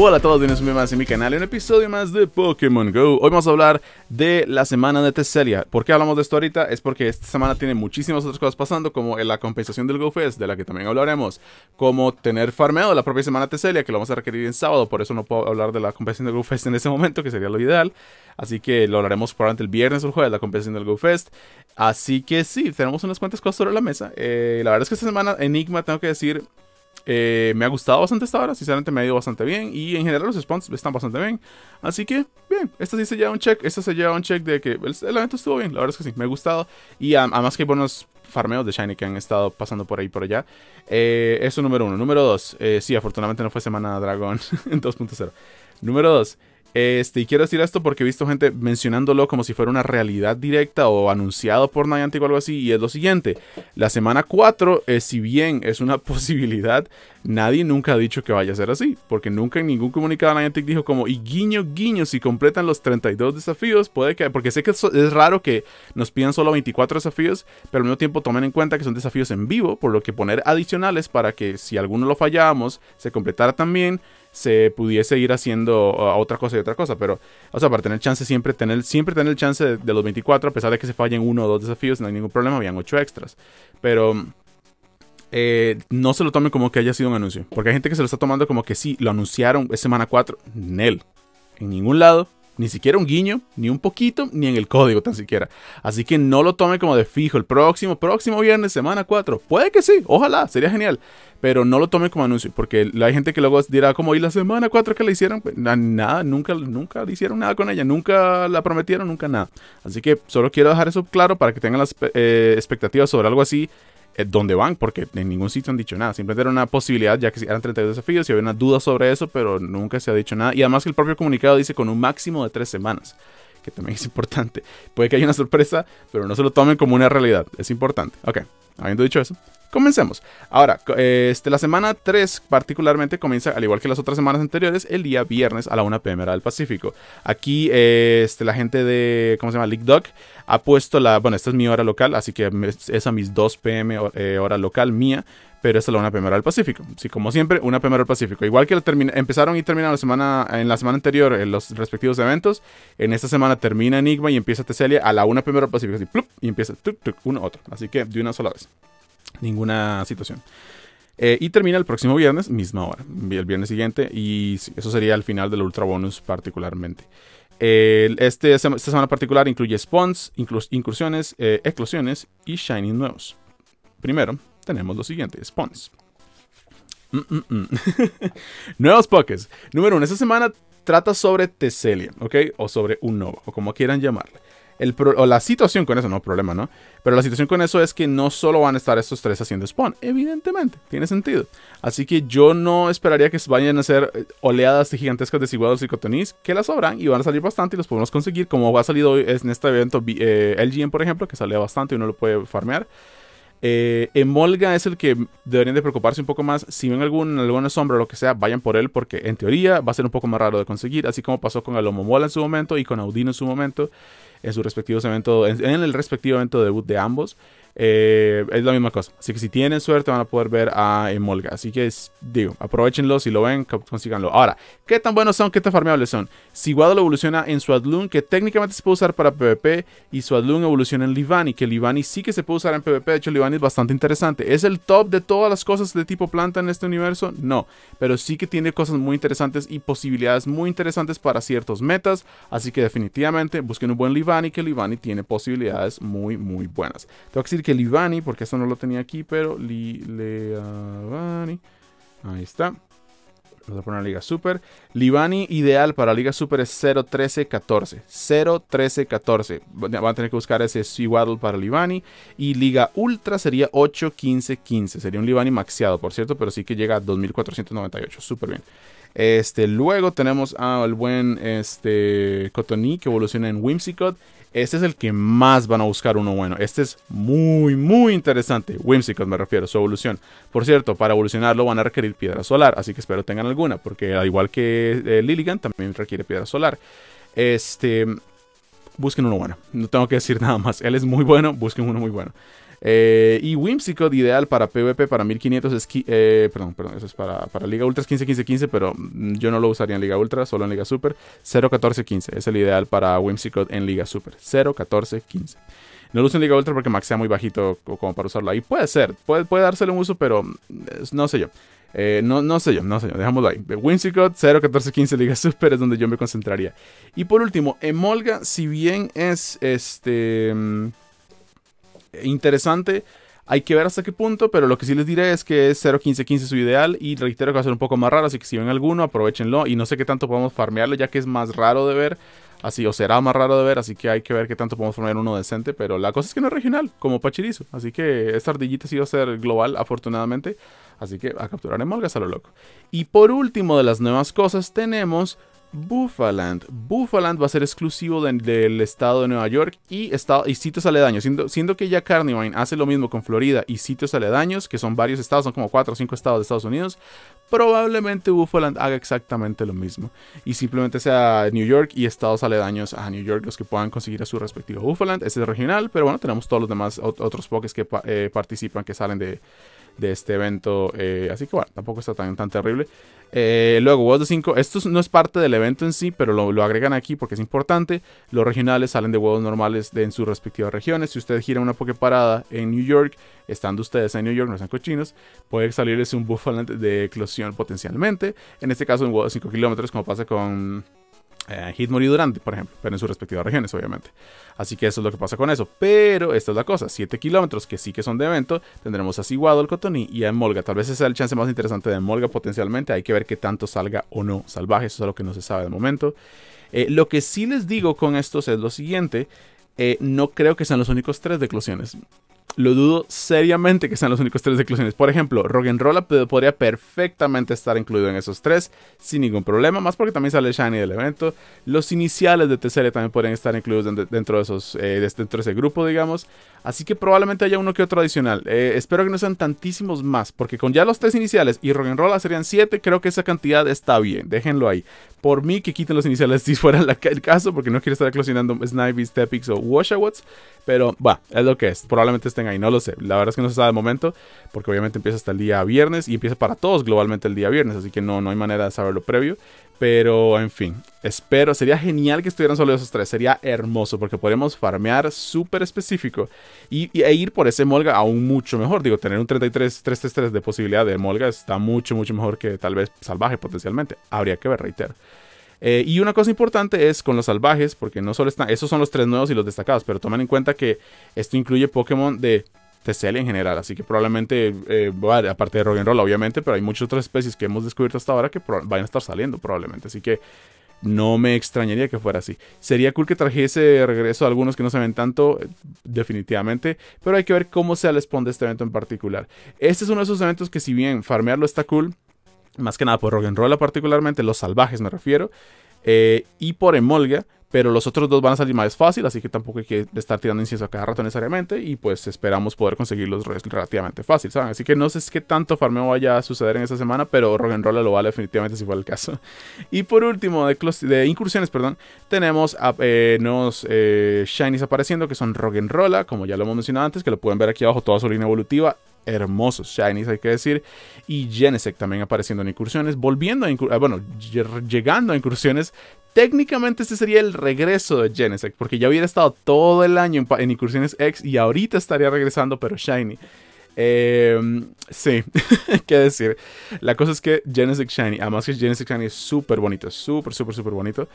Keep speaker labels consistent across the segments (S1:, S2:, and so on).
S1: hola a todos, bienvenidos un más en mi canal, en un episodio más de Pokémon GO Hoy vamos a hablar de la semana de Teselia. ¿Por qué hablamos de esto ahorita? Es porque esta semana tiene muchísimas otras cosas pasando Como la compensación del Go Fest, de la que también hablaremos Como tener farmeado la propia semana de Tesselia, que lo vamos a requerir en sábado Por eso no puedo hablar de la compensación del Go Fest en ese momento, que sería lo ideal Así que lo hablaremos probablemente el viernes o el jueves, la compensación del Go Fest Así que sí, tenemos unas cuantas cosas sobre la mesa eh, La verdad es que esta semana, Enigma, tengo que decir eh, me ha gustado bastante esta hora, sinceramente me ha ido bastante bien. Y en general los spawns están bastante bien. Así que, bien, Esto sí se lleva un check. Esto se lleva un check de que el, evento estuvo bien. La verdad es que sí, me ha gustado. Y además que hay buenos farmeos de Shiny que han estado pasando por ahí por allá. Eh, eso número uno. Número dos, eh, sí, afortunadamente no fue Semana Dragón en 2.0. Número dos, este, y quiero decir esto porque he visto gente mencionándolo como si fuera una realidad directa o anunciado por Niantic o algo así. Y es lo siguiente: la semana 4, eh, si bien es una posibilidad, nadie nunca ha dicho que vaya a ser así. Porque nunca en ningún comunicado Niantic dijo como, y guiño, guiño, si completan los 32 desafíos, puede que. Porque sé que es raro que nos pidan solo 24 desafíos, pero al mismo tiempo tomen en cuenta que son desafíos en vivo, por lo que poner adicionales para que si alguno lo fallamos, se completara también se pudiese ir haciendo uh, a otra cosa y otra cosa. Pero, o sea, para tener chance, siempre tener, siempre tener el chance de, los 24, a pesar de que se fallen uno o dos desafíos, no hay ningún problema, habían ocho extras. Pero eh, no se lo tomen como que haya sido un anuncio. Porque hay gente que se lo está tomando como que sí, lo anunciaron es semana 4. Nel. En ningún lado ni siquiera un guiño, ni un poquito, ni en el código tan siquiera. Así que no lo tome como de fijo. El próximo, próximo viernes, semana 4. Puede que sí, ojalá, sería genial. Pero no lo tome como anuncio, porque hay gente que luego dirá, como, ¿y la semana 4 que le hicieron? Pues, nada, nunca, nunca le hicieron nada con ella, nunca la prometieron, nunca nada. Así que solo quiero dejar eso claro para que tengan las eh, expectativas sobre algo así eh, dónde van, porque en ningún sitio han dicho nada. Simplemente era una posibilidad, ya que eran 32 desafíos y había una duda sobre eso, pero nunca se ha dicho nada. Y además que el propio comunicado dice con un máximo de tres semanas, que también es importante. Puede que haya una sorpresa, pero no se lo tomen como una realidad. Es importante. Ok, habiendo dicho eso, comencemos. Ahora, eh, este, la semana 3 particularmente comienza, al igual que las otras semanas anteriores, el día viernes a la 1 pm del Pacífico. Aquí eh, este, la gente de, ¿cómo se llama? League Dog ha puesto la, bueno, esta es mi hora local, así que es a mis 2 pm eh, hora local mía, pero esta es la 1 pm hora del Pacífico. Sí, como siempre, 1 pm hora del Pacífico. Igual que empezaron y terminaron la semana, en la semana anterior en los respectivos eventos, en esta semana termina Enigma y empieza Teselia a la 1 pm hora del Pacífico, así, plup, y empieza tuc, tuc, uno otro. Así que de una sola vez. Ninguna situación. Eh, y termina el próximo viernes, misma hora, el viernes siguiente. Y eso sería el final del Ultra Bonus particularmente. Este esta semana particular incluye spawns, incursiones, eh, eclosiones y shinies nuevos. Primero, tenemos lo siguiente, spawns. Mm, mm, mm. nuevos pokés. Número 1, esta semana trata sobre Teselia, ¿ok? O sobre un novo, o como quieran llamarle o la situación con eso, no problema, ¿no? Pero la situación con eso es que no solo van a estar estos tres haciendo spawn, evidentemente, tiene sentido. Así que yo no esperaría que vayan a ser eh, oleadas de gigantescas de ciguados y que las sobran y van a salir bastante y los podemos conseguir, como ha salido hoy en este evento El eh, LGM, por ejemplo, que sale bastante y uno lo puede farmear. Eh, Emolga es el que deberían de preocuparse un poco más. Si ven algún, alguna sombra o lo que sea, vayan por él porque en teoría va a ser un poco más raro de conseguir, así como pasó con Alomomola en su momento y con Audino en su momento en su respectivo evento, en, el respectivo evento debut de ambos. Eh, es la misma cosa. Así que si tienen suerte van a poder ver a Emolga. Eh, Así que digo, aprovechenlo. Si lo ven, consíganlo. Ahora, ¿qué tan buenos son? ¿Qué tan farmeables son? Si Waddle evoluciona en Suadloon, que técnicamente se puede usar para PvP, y Suadloon evoluciona en Livani, que Livani sí que se puede usar en PvP. De hecho, Livani es bastante interesante. ¿Es el top de todas las cosas de tipo planta en este universo? No, pero sí que tiene cosas muy interesantes y posibilidades muy interesantes para ciertos metas. Así que definitivamente busquen un buen Livani, que Livani tiene posibilidades muy, muy buenas. Tengo que decir Livani, porque eso no lo tenía aquí, pero Li, ahí está. Vamos a poner Liga Super. Livani ideal para Liga Super es 0-13-14. 0-13-14. Van a tener que buscar ese Seawaddle para Livani. Y Liga Ultra sería 8-15-15. Sería un Livani Maxiado, por cierto, pero sí que llega a 2498. Súper bien. Este, luego tenemos al buen este, Cotoní que evoluciona en Whimsicott. Este es el que más van a buscar uno bueno. Este es muy, muy interesante. Whimsicott me refiero, su evolución. Por cierto, para evolucionarlo van a requerir piedra solar, así que espero tengan alguna, porque al igual que eh, Lilligan también requiere piedra solar. Este, busquen uno bueno. No tengo que decir nada más. Él es muy bueno, busquen uno muy bueno. Eh, y Whimsicott, ideal para PvP, para 1500, eh, perdón, perdón, eso es para, Liga Ultra 15-15-15, pero mm, yo no lo usaría en Liga Ultra, solo en Liga Super. 0-14-15 es el ideal para Whimsicott en Liga Super. 0-14-15. No lo uso en Liga Ultra porque maxea muy bajito como para usarlo ahí. Puede ser, puede, puede dárselo un uso, pero mm, no sé yo. Eh, no, no sé yo, no sé yo, ahí. Whimsicott, 0, 14, 15 Liga Super es donde yo me concentraría. Y por último, Emolga, si bien es este. Mm, interesante. Hay que ver hasta qué punto, pero lo que sí les diré es que es 0.1515 su ideal y reitero que va a ser un poco más raro, así que si ven alguno, aprovechenlo y no sé qué tanto podemos farmearlo ya que es más raro de ver, así o será más raro de ver, así que hay que ver qué tanto podemos farmear uno decente, pero la cosa es que no es regional, como Pachirizo, así que esta ardillita sí va a ser global afortunadamente, así que a capturar en Molgas a lo loco. Y por último de las nuevas cosas tenemos Buffaland. Buffaland va a ser exclusivo del estado de Nueva York y, sitios aledaños. Siendo, que ya Carnivine hace lo mismo con Florida y sitios aledaños, que son varios estados, son como 4 o 5 estados de Estados Unidos, probablemente Buffaland haga exactamente lo mismo. Y simplemente sea New York y estados aledaños a New York los que puedan conseguir a su respectivo Buffaland. Ese es regional, pero bueno, tenemos todos los demás otros pokés que eh, participan, que salen de de este evento. Eh, así que bueno, tampoco está tan, terrible. Eh, luego, huevos de 5, esto no es parte del evento en sí, pero lo, agregan aquí porque es importante. Los regionales salen de huevos normales de, en sus respectivas regiones. Si ustedes giran una parada en New York, estando ustedes en New York, no sean cochinos, puede salirles un Buffalo de eclosión potencialmente. En este caso, en huevo de 5 kilómetros, como pasa con eh, Hitmori y Durante, por ejemplo, pero en sus respectivas regiones, obviamente. Así que eso es lo que pasa con eso. Pero esta es la cosa: 7 kilómetros que sí que son de evento, tendremos a Siguado, el Cotoní y a Emolga. Tal vez ese sea el chance más interesante de Emolga potencialmente. Hay que ver qué tanto salga o no salvaje, eso es lo que no se sabe de momento. Eh, lo que sí les digo con estos es lo siguiente. Eh, no creo que sean los únicos tres declusiones lo dudo seriamente que sean los únicos tres inclusiones. Por ejemplo, Rock and podría perfectamente estar incluido en esos tres sin ningún problema, más porque también sale Shiny del evento. Los iniciales de T-serie también podrían estar incluidos dentro de, esos, eh, dentro de ese grupo, digamos. Así que probablemente haya uno que otro adicional. Eh, espero que no sean tantísimos más, porque con ya los tres iniciales y Rock serían siete, creo que esa cantidad está bien, déjenlo ahí. Por mí que quiten los iniciales si fuera el caso, porque no quiero estar eclosionando Snivy, Stepix o Washawats, pero va, es lo que es. Probablemente estén y no lo sé. La verdad es que no se sabe de momento, porque obviamente empieza hasta el día viernes y empieza para todos globalmente el día viernes, así que no, no hay manera de saberlo previo. Pero en fin, espero, sería genial que estuvieran solo esos tres, sería hermoso porque podríamos farmear súper específico y, e ir por ese Molga aún mucho mejor. Digo, tener un 33-333 de posibilidad de Molga está mucho, mucho mejor que tal vez salvaje potencialmente. Habría que ver, reitero. Eh, y una cosa importante es con los salvajes, porque no solo están, esos son los tres nuevos y los destacados, pero tomen en cuenta que esto incluye Pokémon de TCL en general, así que probablemente, eh, aparte de Rogue Roll obviamente, pero hay muchas otras especies que hemos descubierto hasta ahora que van a estar saliendo probablemente, así que no me extrañaría que fuera así. Sería cool que trajese de regreso a algunos que no se tanto, eh, definitivamente, pero hay que ver cómo se responde este evento en particular. Este es uno de esos eventos que si bien farmearlo está cool, más que nada por Rolla particularmente, los salvajes me refiero, eh, y por Emolga, pero los otros dos van a salir más fácil, así que tampoco hay que estar tirando incienso a cada rato necesariamente, y pues esperamos poder conseguirlos relativamente fácil, ¿saben? Así que no sé qué tanto farmeo vaya a suceder en esta semana, pero Rolla lo vale definitivamente si fue el caso. Y por último, de, incursiones, perdón, tenemos eh, unos eh, Shinies apareciendo, que son Roggenrola, como ya lo hemos mencionado antes, que lo pueden ver aquí abajo, toda su línea evolutiva, hermosos, shinies hay que decir, y Genesec también apareciendo en incursiones, volviendo a incursiones, ah, bueno, llegando a incursiones. Técnicamente este sería el regreso de Genesec, porque ya hubiera estado todo el año en, incursiones X y ahorita estaría regresando, pero shiny. Em, sí, sí, qué decir. La cosa es que Genesec Shiny, además que Genesec Shiny es súper bonito, súper, súper, súper bonito.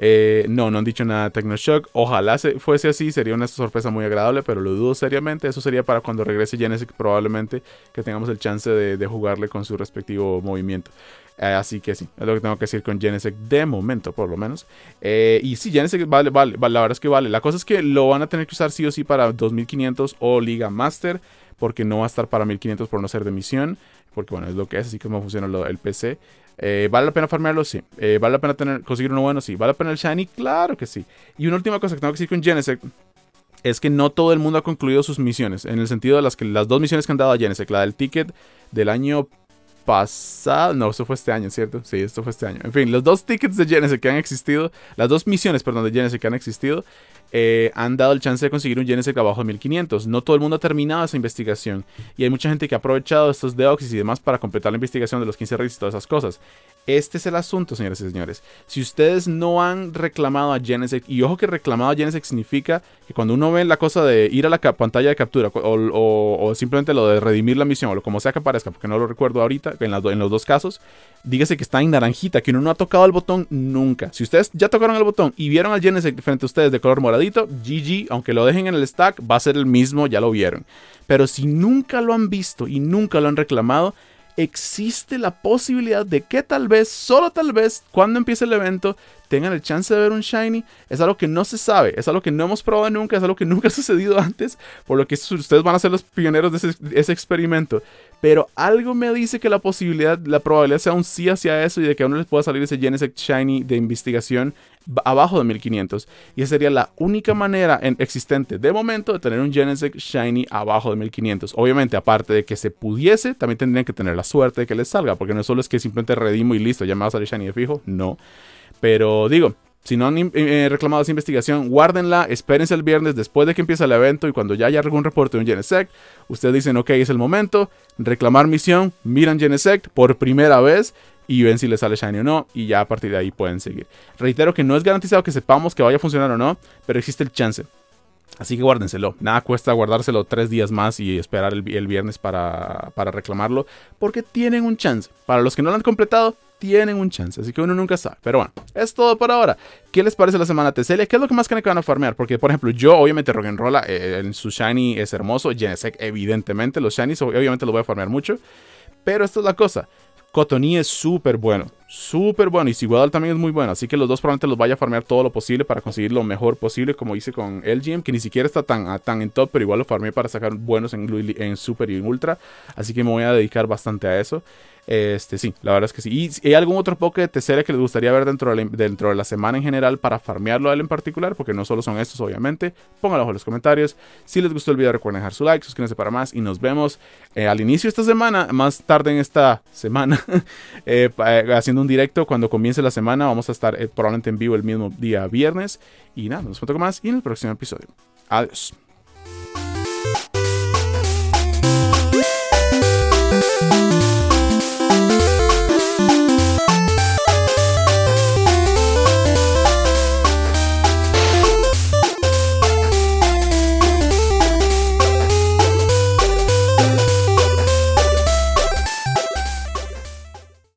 S1: Eh, no, no han dicho nada de TechnoShock. Ojalá se, fuese así, sería una sorpresa muy agradable, pero lo dudo seriamente. Eso sería para cuando regrese Genesis, probablemente que tengamos el chance de, jugarle con su respectivo movimiento. Eh, así que sí, es lo que tengo que decir con Genesec de momento, por lo menos. Eh, y sí, Genesec vale, vale, la verdad es que vale. La cosa es que lo van a tener que usar sí o sí para 2500 o Liga Master porque no va a estar para 1500 por no ser de misión, porque bueno, es lo que es, así como funciona el PC. Eh, ¿Vale la pena farmearlo? Sí. Eh, ¿Vale la pena tener, conseguir uno bueno? Sí. ¿Vale la pena el Shiny? Claro que sí. Y una última cosa que tengo que decir con Genesect es que no todo el mundo ha concluido sus misiones, en el sentido de las, que, las dos misiones que han dado a Genesect, la del ticket del año pasado. No, eso fue este año, ¿cierto? Sí, esto fue este año. En fin, los dos tickets de Genesis que han existido, las dos misiones, perdón, de Genesis que han existido, eh, han dado el chance de conseguir un Genesec abajo de 1500. No todo el mundo ha terminado esa investigación. Y hay mucha gente que ha aprovechado estos deoxys y demás para completar la investigación de los 15 reyes y todas esas cosas. Este es el asunto, señores y señores. Si ustedes no han reclamado a Genesec, y ojo que reclamado a Genesec significa que cuando uno ve la cosa de ir a la pantalla de captura o, simplemente lo de redimir la misión o lo como sea que aparezca, porque no lo recuerdo ahorita, en, en los dos casos, dígase que está en naranjita, que uno no ha tocado el botón nunca. Si ustedes ya tocaron el botón y vieron al Genesec frente a ustedes de color morado, GG, aunque lo dejen en el stack, va a ser el mismo, ya lo vieron. Pero si nunca lo han visto y nunca lo han reclamado, existe la posibilidad de que tal vez, solo tal vez, cuando empiece el evento, tengan la chance de ver un shiny. Es algo que no se sabe, es algo que no hemos probado nunca, es algo que nunca ha sucedido antes, por lo que ustedes van a ser los pioneros de ese, experimento. Pero algo me dice que la posibilidad, la probabilidad sea un sí hacia eso y de que aún uno les pueda salir ese Genesect Shiny de investigación abajo de 1500. Y esa sería la única manera en, existente de momento de tener un Genesect Shiny abajo de 1500. Obviamente, aparte de que se pudiese, también tendrían que tener la suerte de que les salga, porque no solo es que simplemente redimo y listo, ya me va a salir Shiny de fijo. No. Pero digo, si no han eh, eh, reclamado esa investigación, guárdenla, espérense el viernes después de que empiece el evento y cuando ya haya algún reporte de un Genesect, ustedes dicen, ok, es el momento, reclamar misión, miran Genesect por primera vez y ven si les sale Shiny o no, y ya a partir de ahí pueden seguir. Reitero que no es garantizado que sepamos que vaya a funcionar o no, pero existe el chance. Así que guárdenselo. Nada cuesta guardárselo tres días más y esperar el, viernes para, para, reclamarlo. Porque tienen un chance. Para los que no lo han completado, tienen un chance. Así que uno nunca sabe. Pero bueno, es todo por ahora. ¿Qué les parece la semana TCL? ¿Qué es lo que más creen que van a farmear? Porque, por ejemplo, yo obviamente Roggenrola eh, en su shiny es hermoso. Genesec evidentemente. Los shinies obviamente los voy a farmear mucho. Pero esta es la cosa. Cotoní es súper bueno. Súper bueno. Y Siguadol también es muy bueno. Así que los dos probablemente los vaya a farmear todo lo posible para conseguir lo mejor posible. Como hice con LGM, que ni siquiera está tan, ah, tan en top, pero igual lo farmeé para sacar buenos en, en Super y en Ultra. Así que me voy a dedicar bastante a eso. Este, sí, la verdad es que sí. ¿Y hay algún otro poke de TCR que les gustaría ver dentro de, la, dentro de la semana en general para farmearlo a él en particular? Porque no solo son estos, obviamente. Pónganlo abajo en los comentarios. Si les gustó el video, recuerden dejar su like, suscríbanse para más y nos vemos eh, al inicio de esta semana, más tarde en esta semana, eh, eh, haciendo un directo cuando comience la semana. Vamos a estar probablemente en vivo el mismo día viernes. Y nada, nos vemos con más y en el próximo episodio. Adiós.